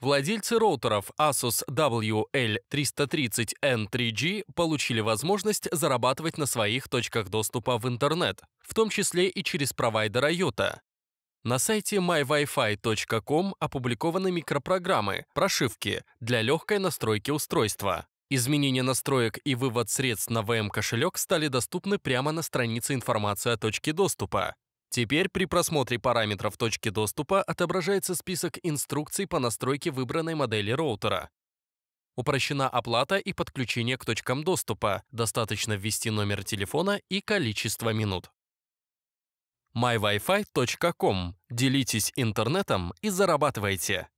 Владельцы роутеров Asus WL330N3G получили возможность зарабатывать на своих точках доступа в интернет, в том числе и через провайдера IOTA. На сайте mywifi.com опубликованы микропрограммы, прошивки для легкой настройки устройства. Изменение настроек и вывод средств на VM-кошелек стали доступны прямо на странице информации о точке доступа. Теперь при просмотре параметров точки доступа отображается список инструкций по настройке выбранной модели роутера. Упрощена оплата и подключение к точкам доступа. Достаточно ввести номер телефона и количество минут. mywifi.com. Делитесь интернетом и зарабатывайте!